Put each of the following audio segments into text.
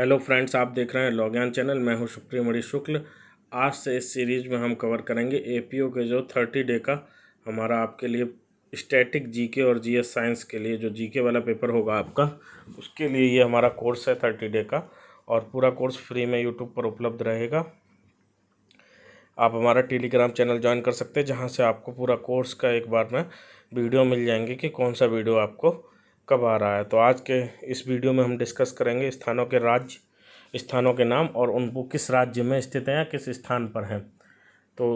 hello friends आप देख रहे हैं लॉगान चैनल मैं हूं सुप्रिय मणि शुक्ल आज से इस सीरीज में हम कवर करेंगे एपीओ के जो थर्टी डे का हमारा आपके लिए स्टैटिक जीके और जीएस साइंस के लिए जो जीके वाला पेपर होगा आपका उसके लिए ये हमारा कोर्स है थर्टी डे का और पूरा कोर्स फ्री में यूट्यूब पर उपलब्ध रहेगा आप हमारा टेलीग्राम चैनल ज्वाइन कर सकते हैं जहाँ से आपको पूरा कोर्स का एक बार में वीडियो मिल जाएंगे कि कौन सा वीडियो आपको कब आ रहा है तो आज के इस वीडियो में हम डिस्कस करेंगे स्थानों के राज्य स्थानों के नाम और उन वो किस राज्य में स्थित हैं या किस स्थान पर हैं तो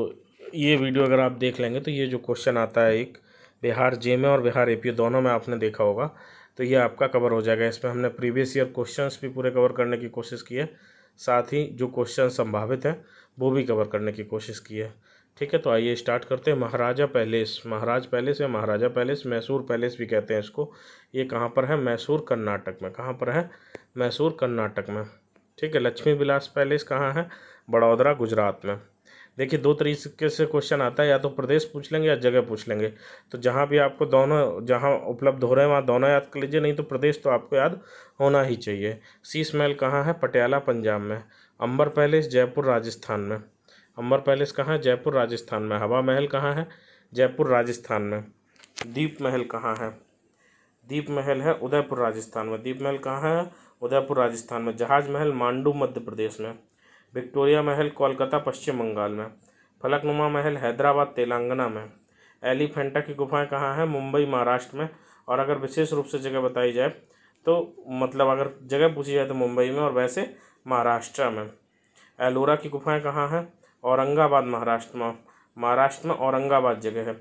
ये वीडियो अगर आप देख लेंगे तो ये जो क्वेश्चन आता है एक बिहार जे में और बिहार ए दोनों में आपने देखा होगा तो ये आपका कवर हो जाएगा इसमें हमने प्रीवियस ईयर क्वेश्चंस भी पूरे कवर करने की कोशिश की है साथ ही जो क्वेश्चन संभावित हैं वो भी कवर करने की कोशिश की है ठीक है तो आइए स्टार्ट करते हैं महाराजा पैलेस महाराज पैलेस या महाराजा पैलेस मैसूर पैलेस भी कहते हैं इसको ये कहाँ पर है मैसूर कर्नाटक में कहाँ पर है मैसूर कर्नाटक में ठीक है लक्ष्मी विलास पैलेस कहाँ है बड़ौदरा गुजरात में देखिए दो तरीके से क्वेश्चन आता है या तो प्रदेश पूछ लेंगे या जगह पूछ लेंगे तो जहाँ भी आपको दोनों जहाँ उपलब्ध हो रहे हैं वहाँ दोनों याद कर लीजिए नहीं तो प्रदेश तो आपको याद होना ही चाहिए सीस महल कहाँ है पटियाला पंजाब में अंबर पैलेस जयपुर राजस्थान में अम्बर पैलेस कहाँ है जयपुर राजस्थान में हवा महल कहाँ है जयपुर राजस्थान में दीप महल कहाँ है दीप महल है उदयपुर राजस्थान में दीप महल कहाँ है उदयपुर राजस्थान में जहाज महल मांडू मध्य प्रदेश में विक्टोरिया महल कोलकाता पश्चिम बंगाल में फलकनुमा महल हैदराबाद तेलंगाना में एलिफेंटा की गुफाएं कहाँ हैं मुंबई महाराष्ट्र में और अगर विशेष रूप से जगह बताई जाए तो मतलब अगर जगह पूछी जाए तो मुंबई में और वैसे महाराष्ट्र में एलोरा की गुफाएं कहाँ हैं औरंगाबाद महाराष्ट्र में महाराष्ट्र में औरंगाबाद जगह है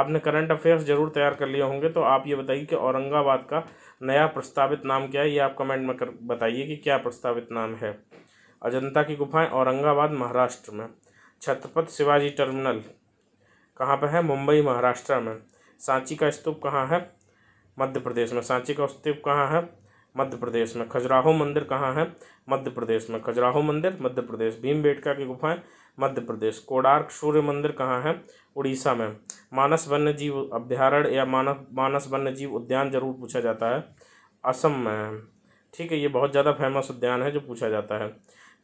आपने करंट अफेयर्स जरूर तैयार कर लिए होंगे तो आप ये बताइए कि औरंगाबाद का नया प्रस्तावित नाम क्या है ये आप कमेंट में कर बताइए कि क्या प्रस्तावित नाम है अजंता की गुफाएं औरंगाबाद महाराष्ट्र में छत्रपति शिवाजी टर्मिनल कहाँ पर है मुंबई महाराष्ट्र में सांची का स्तूप कहाँ है मध्य प्रदेश में सांची का स्तूप कहाँ है मध्य प्रदेश में खजुराहो मंदिर कहाँ है मध्य प्रदेश में खजुराहो मंदिर मध्य प्रदेश भीमबेटका की गुफाएं मध्य प्रदेश कोडार्क सूर्य मंदिर कहाँ है उड़ीसा में मानस वन्य जीव अभ्यारण्य या मानस मानस जीव उद्यान जरूर पूछा जाता है असम में ठीक है ये बहुत ज़्यादा फेमस उद्यान है जो पूछा जाता है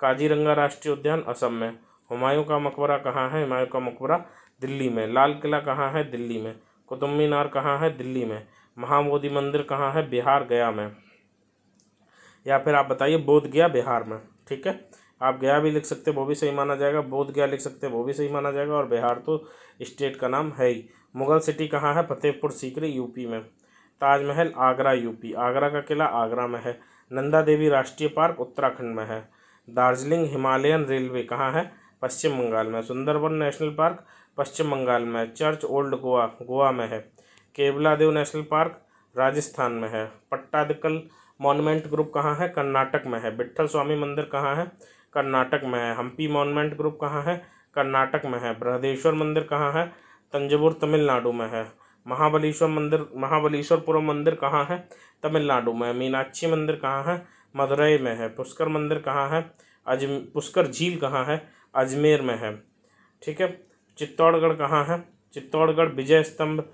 काजीरंगा राष्ट्रीय उद्यान असम में हुमायूं का मकबरा कहाँ है हुमायूं का मकबरा दिल्ली में लाल किला कहाँ है दिल्ली में कुतुब मीनार कहाँ है दिल्ली में महाबोधि मंदिर कहाँ है बिहार गया में या फिर आप बताइए बोध गया बिहार में ठीक है आप गया भी लिख सकते हैं वो भी सही माना जाएगा बोध गया लिख सकते हैं वो भी सही माना जाएगा और बिहार तो स्टेट का नाम है ही मुगल सिटी कहाँ है फतेहपुर सीकरी यूपी में ताजमहल आगरा यूपी आगरा का किला आगरा में है नंदा देवी राष्ट्रीय पार्क उत्तराखंड में है दार्जिलिंग हिमालयन रेलवे कहाँ है पश्चिम बंगाल में सुंदरबन नेशनल पार्क पश्चिम बंगाल में चर्च ओल्ड गोवा गोवा में है केवलादेव नेशनल पार्क राजस्थान में है पट्टादकल मॉन्यूमेंट ग्रुप कहाँ है कर्नाटक में है विट्ठल स्वामी मंदिर कहाँ है कर्नाटक में है हम्पी मॉन्यूमेंट ग्रुप कहाँ है कर्नाटक में है बृहदेश्वर मंदिर कहाँ है तंजबूर तमिलनाडु में है महाबलेश्वर मंदिर महाबलेश्वरपुरम मंदिर कहाँ है तमिलनाडु में मीनाक्षी मंदिर कहाँ है मदुरई में है पुष्कर मंदिर कहाँ है अज पुष्कर झील कहाँ है अजमेर में है ठीक है चित्तौड़गढ़ कहाँ है चित्तौड़गढ़ विजय स्तंभ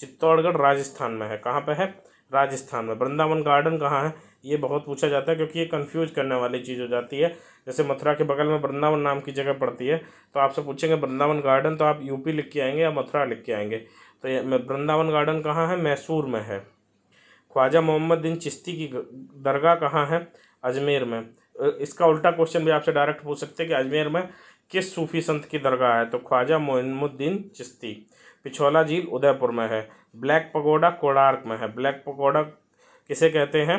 चित्तौड़गढ़ राजस्थान में है कहाँ पर है राजस्थान में वृंदावन गार्डन कहाँ है ये बहुत पूछा जाता है क्योंकि ये कन्फ्यूज करने वाली चीज़ हो जाती है जैसे मथुरा के बगल में वृंदावन नाम की जगह पड़ती है तो आपसे पूछेंगे वृंदावन गार्डन तो आप यूपी लिख के आएंगे या मथुरा लिख के आएंगे तो ये वृंदावन गार्डन कहाँ है मैसूर में है ख्वाजा मोहम्मद दिन चिश्ती की दरगाह कहाँ है अजमेर में इसका उल्टा क्वेश्चन भी आपसे डायरेक्ट पूछ सकते हैं कि अजमेर में किस सूफी संत की दरगाह है तो ख्वाजा मोहम्मद दिन चिश्ती पिछोला झील उदयपुर में है ब्लैक पकौड़ा कोणार्क में है ब्लैक पकौड़ा किसे कहते हैं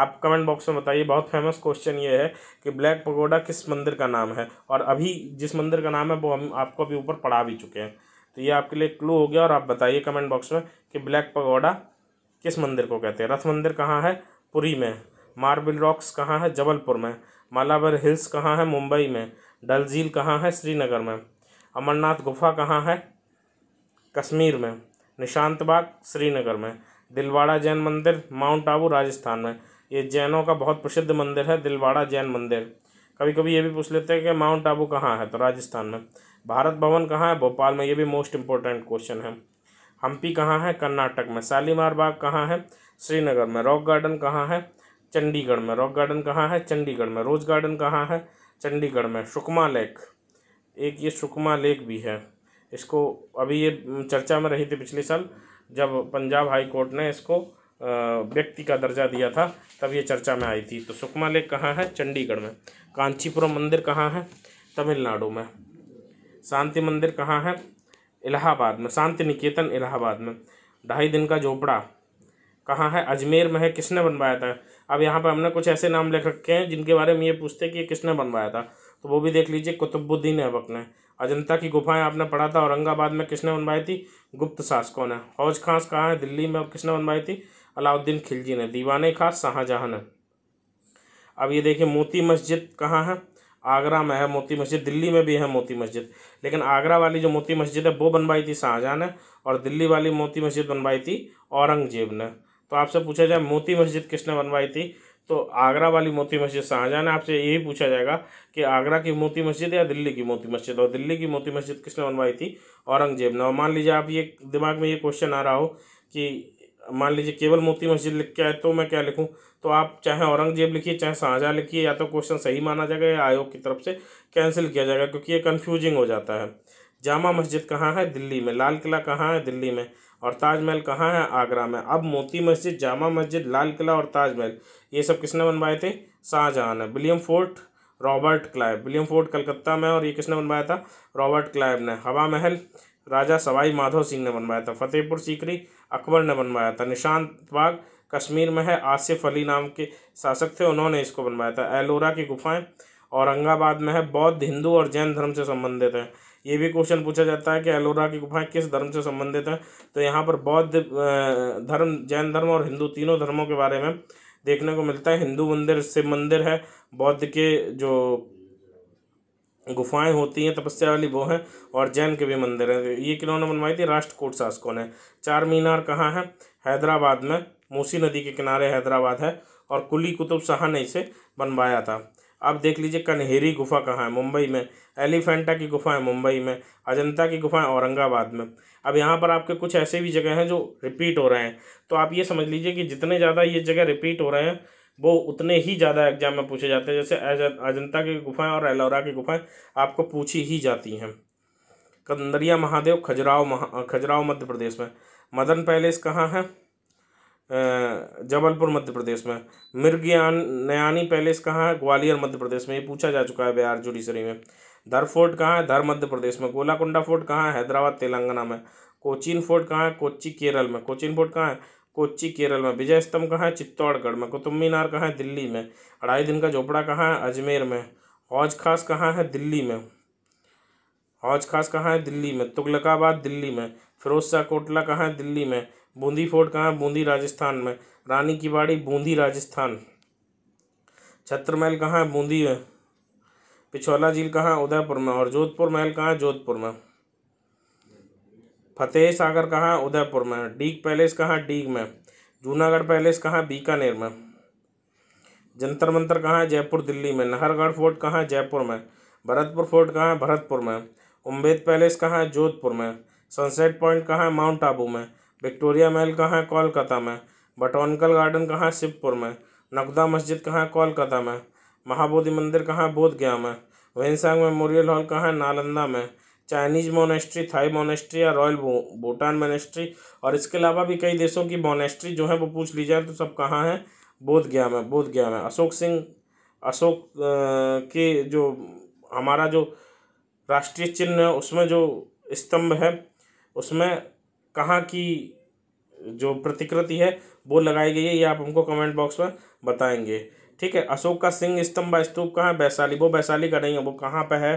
आप कमेंट बॉक्स में बताइए बहुत फेमस क्वेश्चन ये है कि ब्लैक पकौड़ा किस मंदिर का नाम है और अभी जिस मंदिर का नाम है वो हम आपको अभी ऊपर पढ़ा भी चुके हैं तो ये आपके लिए क्लू हो गया और आप बताइए कमेंट बॉक्स में कि ब्लैक पकौड़ा किस मंदिर को कहते हैं रथ मंदिर कहाँ है पुरी में मार्बल रॉक्स कहाँ है जबलपुर में मालावर हिल्स कहाँ है मुंबई में डल झील कहाँ है श्रीनगर में अमरनाथ गुफा कहाँ है कश्मीर में निशांत बाग श्रीनगर में दिलवाड़ा जैन मंदिर माउंट आबू राजस्थान में ये जैनों का बहुत प्रसिद्ध मंदिर है दिलवाड़ा जैन मंदिर कभी कभी ये भी पूछ लेते हैं कि माउंट आबू कहाँ है तो राजस्थान में भारत भवन कहाँ है भोपाल में ये भी मोस्ट इम्पोर्टेंट क्वेश्चन है हम्पी कहाँ है कर्नाटक में शालीमार बाग कहाँ है श्रीनगर में रॉक गार्डन कहाँ है चंडीगढ़ में रॉक गार्डन कहाँ है चंडीगढ़ में रोज गार्डन कहाँ है चंडीगढ़ में सुकमा लेक एक ये सुकमा लेक भी है इसको अभी ये चर्चा में रही थी पिछले साल जब पंजाब हाई कोर्ट ने इसको व्यक्ति का दर्जा दिया था तब ये चर्चा में आई थी तो सुकमा लेक कहाँ है चंडीगढ़ में कांचीपुरम मंदिर कहाँ है तमिलनाडु में शांति मंदिर कहाँ है इलाहाबाद में शांति निकेतन इलाहाबाद में ढाई दिन का झोपड़ा कहाँ है अजमेर में है किसने बनवाया था अब यहाँ पर हमने कुछ ऐसे नाम लिख रखे हैं जिनके बारे में ये पूछते हैं कि ये किसने बनवाया था तो वो भी देख लीजिए कुतुबुद्दीन ऐबक ने अजंता की गुफाएं आपने पढ़ा था औरंगाबाद में किसने बनवाई थी गुप्त शासकों ने हौज खास कहाँ है दिल्ली में किसने बनवाई थी अलाउद्दीन खिलजी ने दीवाने खास शाहजहाँ ने अब ये देखिए मोती मस्जिद कहाँ है आगरा में है मोती मस्जिद दिल्ली में भी है मोती मस्जिद लेकिन आगरा वाली जो मोती मस्जिद है वो बनवाई थी शाहजहाँ ने और दिल्ली वाली मोती मस्जिद बनवाई थी औरंगजेब ने तो आपसे पूछा जाए मोती मस्जिद किसने बनवाई थी तो आगरा वाली मोती मस्जिद शाहजहाँ ने आपसे यही पूछा जाएगा कि आगरा की मोती मस्जिद या दिल्ली की मोती मस्जिद और दिल्ली की मोती मस्जिद किसने बनवाई थी औरंगजेब ने मान लीजिए आप ये दिमाग में ये क्वेश्चन आ रहा हो कि मान लीजिए केवल मोती मस्जिद लिख के आए तो मैं क्या लिखूँ तो आप चाहे औरंगजेब लिखिए चाहे शाहजहाँ लिखिए या तो क्वेश्चन सही माना जाएगा या आयोग की तरफ से कैंसिल किया जाएगा क्योंकि ये कन्फ्यूजिंग हो जाता है जामा मस्जिद कहाँ है दिल्ली में लाल किला कहाँ है दिल्ली में और ताजमहल कहाँ है आगरा में अब मोती मस्जिद जामा मस्जिद लाल किला और ताजमहल ये सब किसने बनवाए थे शाहजहाँ ने William fort Robert Clive William fort Calcutta में और ये किसने बनवाया था रॉबर्ट क्लाइव ने हवा महल राजा सवाई माधव सिंह ने बनवाया था फतेहपुर सीकरी अकबर ने बनवाया था निशांत बाग कश्मीर में है आसिफ अली नाम के शासक थे उन्होंने इसको बनवाया था एलोरा की गुफाएं औरंगाबाद में है बौद्ध हिंदू और जैन धर्म से संबंधित हैं ये भी क्वेश्चन पूछा जाता है कि एलोरा की गुफाएं किस धर्म से संबंधित हैं तो यहाँ पर बौद्ध धर्म जैन धर्म और हिंदू तीनों धर्मों के बारे में देखने को मिलता है हिंदू मंदिर शिव मंदिर है बौद्ध के जो गुफाएं होती हैं तपस्या वाली वो हैं और जैन के भी मंदिर हैं ये किन्होंने बनवाई थी राष्ट्रकूट शासकों ने चार मीनार कहाँ है हैदराबाद में मूसी नदी के किनारे हैदराबाद है और कुली कुतुब शाह ने इसे बनवाया था आप देख लीजिए कन्हेरी गुफा कहाँ है मुंबई में एलिफेंटा की गुफाएं मुंबई में अजंता की गुफाएं औरंगाबाद में अब यहाँ पर आपके कुछ ऐसे भी जगह हैं जो रिपीट हो रहे हैं तो आप ये समझ लीजिए कि जितने ज़्यादा ये जगह रिपीट हो रहे हैं वो उतने ही ज़्यादा एग्जाम में पूछे जाते हैं जैसे अजंता की गुफाएँ और एलोरा की गुफाएँ आपको पूछी ही जाती हैं कंदरिया महादेव खजुराव महा खजुराव मध्य प्रदेश में मदन पैलेस कहाँ है जबलपुर मध्य प्रदेश में मिर्गियान नयानी पैलेस कहाँ है ग्वालियर मध्य प्रदेश में ये पूछा जा चुका है बिहार जुडिशरी में धर फोर्ट कहाँ है धर मध्य प्रदेश में गोलाकुंडा फोर्ट कहाँ है हैदराबाद तेलंगाना में कोचीन फोर्ट कहाँ है कोच्ची केरल में कोचीन फोर्ट कहाँ है कोच्ची केरल में विजय स्तंभ कहाँ है चित्तौड़गढ़ में कुतुब मीनार कहाँ है दिल्ली में अढ़ाई दिन का झोपड़ा कहाँ है अजमेर में हौज खास कहाँ है दिल्ली में हौज खास कहाँ है दिल्ली में तुगलकाबाद दिल्ली में फिरोज शाह कोटला कहाँ है दिल्ली में बूंदी फोर्ट कहाँ बूंदी राजस्थान में रानी की बाड़ी बूंदी राजस्थान महल कहाँ है बूंदी में पिछौला झील कहाँ उदयपुर में और जोधपुर महल कहाँ जोधपुर में फतेह सागर कहाँ उदयपुर में डीग पैलेस कहाँ डीग में जूनागढ़ पैलेस कहाँ बीकानेर में जंतर मंतर कहाँ है जयपुर दिल्ली में नहरगढ़ फोर्ट कहाँ है जयपुर में भरतपुर फोर्ट कहाँ है भरतपुर में उम्बेद पैलेस कहाँ है जोधपुर में सनसेट पॉइंट कहाँ है माउंट आबू में विक्टोरिया महल कहाँ है कोलकाता में बटोनिकल गार्डन कहाँ है शिवपुर में नकदा मस्जिद कहाँ है कोलकाता में महाबोधि मंदिर कहाँ है गया में वेंसांग मेमोरियल हॉल कहाँ है नालंदा में चाइनीज मोनेस्ट्री थाई मोनेस्ट्री या रॉयल भूटान मोनेस्ट्री और इसके अलावा भी कई देशों की मोनेस्ट्री जो है वो पूछ ली जाए तो सब कहाँ हैं बोध गया में बोध गया में अशोक सिंह अशोक के जो हमारा जो राष्ट्रीय चिन्ह है उसमें जो स्तंभ है उसमें कहाँ की जो प्रतिकृति है वो लगाई गई है ये आप हमको कमेंट बॉक्स में बताएंगे ठीक है अशोक का सिंह स्तंभ स्तूप कहाँ है वैशाली वो वैशाली का नहीं है वो कहाँ पर है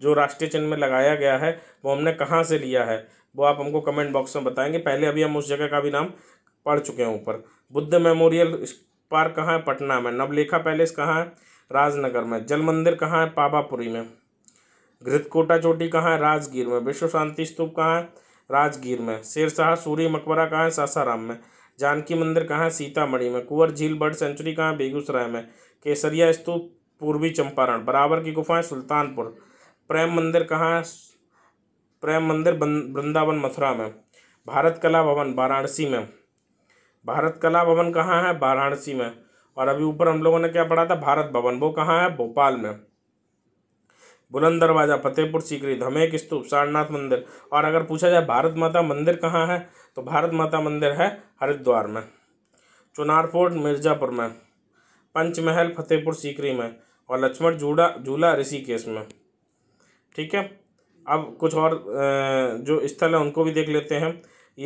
जो राष्ट्रीय चिन्ह में लगाया गया है वो हमने कहाँ से लिया है वो आप हमको कमेंट बॉक्स में बताएंगे पहले अभी हम उस जगह का भी नाम पढ़ चुके हैं ऊपर बुद्ध मेमोरियल पार्क कहाँ है पटना में नवलेखा पैलेस कहाँ है राजनगर में जल मंदिर कहाँ है पाबापुरी में घृतकोटा चोटी कहाँ है राजगीर में विश्व शांति स्तूप कहाँ है राजगीर में शेरशाह सूरी मकबरा कहाँ है सासाराम में जानकी मंदिर कहाँ है सीतामढ़ी में कुंवर झील बर्ड सेंचुरी कहाँ है बेगूसराय में केसरिया स्तूप पूर्वी चंपारण बराबर की गुफाएं सुल्तानपुर प्रेम मंदिर कहाँ है प्रेम मंदिर वृंदावन मथुरा में भारत कला भवन वाराणसी में भारत कला भवन कहाँ है वाराणसी में और अभी ऊपर हम लोगों ने क्या पढ़ा था भारत भवन वो कहाँ है भोपाल में बुलंद दरवाज़ा फतेहपुर सीकरी धमेक स्तूप सारनाथ मंदिर और अगर पूछा जाए भारत माता मंदिर कहाँ है तो भारत माता मंदिर है हरिद्वार में चुनार फोर्ट मिर्ज़ापुर में पंचमहल फतेहपुर सीकरी में और लक्ष्मण जूड़ा झूला ऋषिकेश में ठीक है अब कुछ और जो स्थल हैं उनको भी देख लेते हैं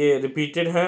ये रिपीटेड हैं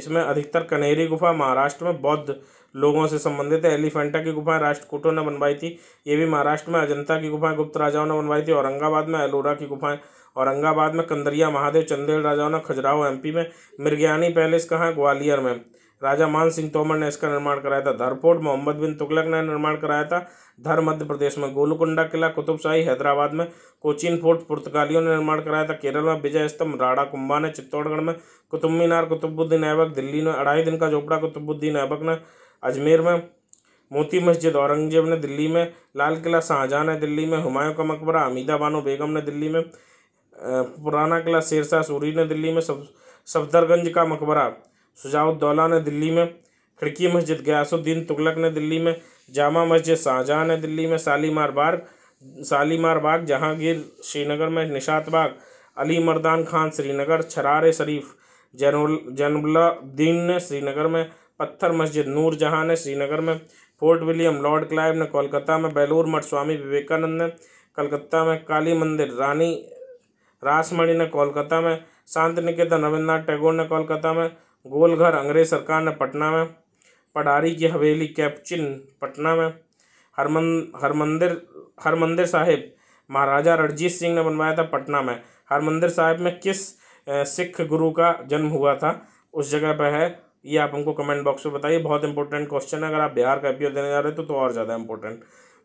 इसमें अधिकतर कनेरी गुफा महाराष्ट्र में बौद्ध लोगों से संबंधित है एलिफेंटा की गुफाएं राष्ट्रकूटों ने बनवाई थी ये भी महाराष्ट्र में अजंता की गुफाएं गुप्त राजाओं ने बनवाई थी औरंगाबाद में एलोरा की गुफाएं औरंगाबाद में कंदरिया महादेव चंदेल राजाओं ने खजुराहो एमपी में मिर्गयानी पैलेस कहाँ ग्वालियर में राजा मान सिंह तोमर ने इसका निर्माण कराया था धरपोर्ट मोहम्मद बिन तुगलक ने निर्माण कराया था धर मध्य प्रदेश में गोलकुंडा किला कुतुबशाही हैदराबाद में कोचिन फोर्ट पुर्तगालियों ने निर्माण कराया था केरल में विजय स्तंभ राड़ा कुंभा ने चित्तौड़गढ़ में कुतुब मीनार कुतुबुद्दीन ऐबक दिल्ली में अढ़ाई दिन का झोपड़ा कुतुबुद्दीन ऐबक ने अजमेर में मोती मस्जिद औरंगजेब ने दिल्ली में लाल किला शाहजहाँ ने दिल्ली में हुमायूं का मकबरा अमीदा बानो बेगम ने दिल्ली में पुराना किला शेरशाह सूरी ने दिल्ली में सब सफदरगंज का मकबरा सुजाउद्दौला ने दिल्ली में खिड़की मस्जिद गयासुद्दीन तुगलक ने दिल्ली में जामा मस्जिद शाहजहाँ ने दिल्ली में शालीमार बाग शालीमार बाग जहांगीर श्रीनगर में निशात बाग अली मर्दान खान श्रीनगर छरार शरीफ जनोल जनबलाद्दीन ने श्रीनगर में पत्थर मस्जिद नूर जहाँ ने श्रीनगर में फोर्ट विलियम लॉर्ड क्लाइव ने कोलकाता में बेलूर मठ स्वामी विवेकानंद ने कलकत्ता में काली मंदिर रानी रासमणि ने कोलकाता में शांत निकेतन रविन्द्रनाथ टैगोर ने कोलकाता में गोलघर अंग्रेज सरकार ने पटना में पडारी की हवेली कैप्चिन पटना में हरमन हरमंदिर हरमंदिर साहिब महाराजा रणजीत सिंह ने बनवाया था पटना में हरमंदिर साहिब में किस सिख गुरु का जन्म हुआ था उस जगह पर है ये आप हमको कमेंट बॉक्स में बताइए बहुत इंपॉर्टेंट क्वेश्चन है अगर आप बिहार का एपीओ देने जा रहे हो तो, तो और ज़्यादा इंपॉर्टेंट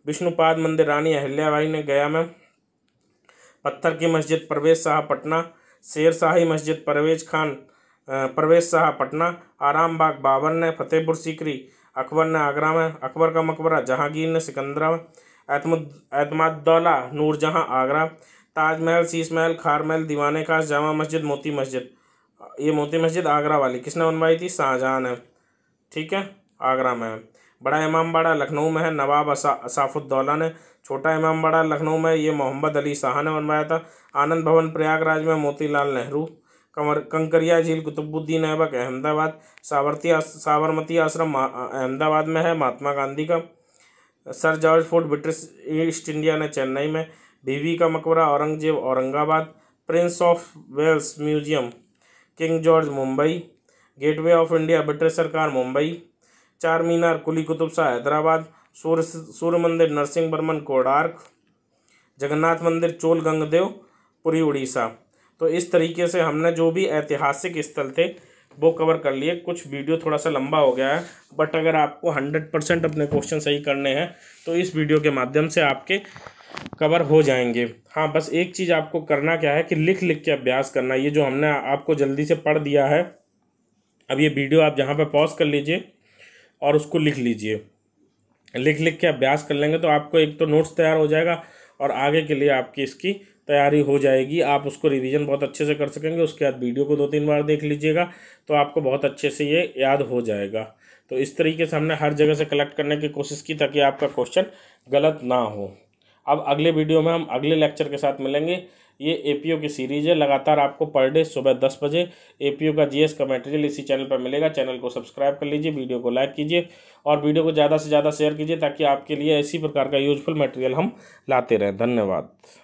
विष्णुपाद मंदिर रानी अहिल्याबाई ने गया में पत्थर की मस्जिद परवेज शाह पटना शेर शाही मस्जिद परवेज खान परवेज शाह पटना आराम बाग बाबर ने फतेहपुर सीकरी अकबर ने आगरा में अकबर का मकबरा जहांगीर ने सिकंदरा एतमदौला एतमादौला नूरजहाँ आगरा ताजमहल शीश महल खार महल दीवान खास जामा मस्जिद मोती मस्जिद ये मोती मस्जिद आगरा वाली किसने बनवाई थी शाहजहाँ ने ठीक है आगरा में है बड़ा इमाम बाड़ा लखनऊ में है नवाब असाफुद्दौला ने छोटा इमाम बाड़ा लखनऊ में ये मोहम्मद अली शाह ने बनवाया था आनंद भवन प्रयागराज में मोतीलाल नेहरू कंवर कंकरिया झील कुतुबुद्दीन ऐबक अहमदाबाद सावरती साबरमती आश्रम अहमदाबाद में है महात्मा गांधी का sir George fort British East India ने चेन्नई में Bibi ka Maqbara Aurangzeb Aurangabad Prince of Wales museum King George Mumbai Gateway of India British सरकार मुंबई चार मीनार कुली कुतुब शाह हैदराबाद सूर्य सूर्य मंदिर नरसिंह बर्मन कोडार्क जगन्नाथ मंदिर चोल गंगदेव पुरी उड़ीसा तो इस तरीके से हमने जो भी ऐतिहासिक स्थल थे वो कवर कर लिए कुछ वीडियो थोड़ा सा लंबा हो गया है बट अगर आपको हंड्रेड परसेंट अपने क्वेश्चन सही करने हैं तो इस वीडियो के माध्यम से आपके कवर हो जाएंगे हाँ बस एक चीज़ आपको करना क्या है कि लिख लिख के अभ्यास करना ये जो हमने आपको जल्दी से पढ़ दिया है अब ये वीडियो आप जहाँ पर पॉज कर लीजिए और उसको लिख लीजिए लिख लिख के अभ्यास कर लेंगे तो आपको एक तो नोट्स तैयार हो जाएगा और आगे के लिए आपकी इसकी तैयारी हो जाएगी आप उसको रिवीजन बहुत अच्छे से कर सकेंगे उसके बाद वीडियो को दो तीन बार देख लीजिएगा तो आपको बहुत अच्छे से ये याद हो जाएगा तो इस तरीके से हमने हर जगह से कलेक्ट करने की कोशिश की ताकि आपका क्वेश्चन गलत ना हो अब अगले वीडियो में हम अगले लेक्चर के साथ मिलेंगे ये एपीओ की सीरीज़ है लगातार आपको पर डे सुबह दस बजे एपीओ का जीएस का मटेरियल इसी चैनल पर मिलेगा चैनल को सब्सक्राइब कर लीजिए वीडियो को लाइक कीजिए और वीडियो को ज़्यादा से ज़्यादा शेयर कीजिए ताकि आपके लिए इसी प्रकार का यूजफुल मटेरियल हम लाते रहें धन्यवाद